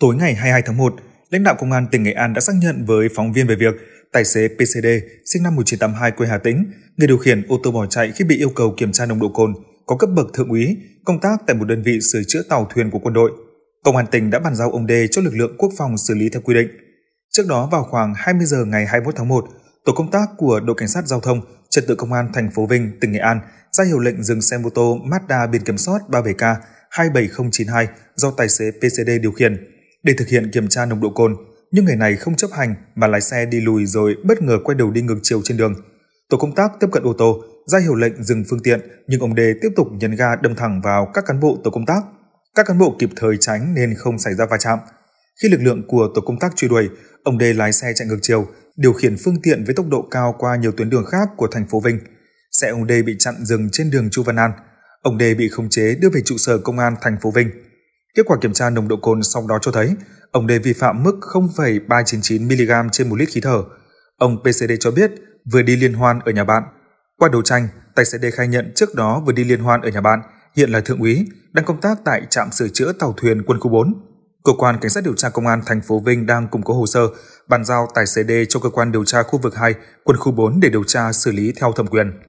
Tối ngày 22 tháng 1, lãnh đạo công an tỉnh Nghệ An đã xác nhận với phóng viên về việc tài xế PCD sinh năm 1982 quê Hà Tĩnh, người điều khiển ô tô bỏ chạy khi bị yêu cầu kiểm tra nồng độ cồn, có cấp bậc thượng úy, công tác tại một đơn vị sửa chữa tàu thuyền của quân đội. Công an tỉnh đã bàn giao ông D cho lực lượng quốc phòng xử lý theo quy định. Trước đó vào khoảng 20 giờ ngày 21 tháng 1, tổ công tác của đội cảnh sát giao thông trật tự công an thành phố Vinh, tỉnh Nghệ An ra hiệu lệnh dừng xe mô tô Mazda biển kiểm soát 37K 27092 do tài xế PCD điều khiển để thực hiện kiểm tra nồng độ cồn, nhưng người này không chấp hành mà lái xe đi lùi rồi bất ngờ quay đầu đi ngược chiều trên đường. Tổ công tác tiếp cận ô tô, ra hiệu lệnh dừng phương tiện, nhưng ông Đê tiếp tục nhấn ga đâm thẳng vào các cán bộ tổ công tác. Các cán bộ kịp thời tránh nên không xảy ra va chạm. Khi lực lượng của tổ công tác truy đuổi, ông Đê lái xe chạy ngược chiều, điều khiển phương tiện với tốc độ cao qua nhiều tuyến đường khác của thành phố Vinh. Xe ông Đê bị chặn dừng trên đường Chu Văn An. Ông Đê bị khống chế đưa về trụ sở công an thành phố Vinh. Kết quả kiểm tra nồng độ cồn sau đó cho thấy ông đê vi phạm mức 0,399mg trên 1 lít khí thở. Ông PCD cho biết vừa đi liên hoan ở nhà bạn. Qua đấu tranh, tài xế D khai nhận trước đó vừa đi liên hoan ở nhà bạn, hiện là thượng úy, đang công tác tại trạm sửa chữa tàu thuyền quân khu 4. Cơ quan cảnh sát điều tra công an thành phố Vinh đang củng cố hồ sơ, bàn giao tài xế D cho cơ quan điều tra khu vực 2, quân khu 4 để điều tra xử lý theo thẩm quyền.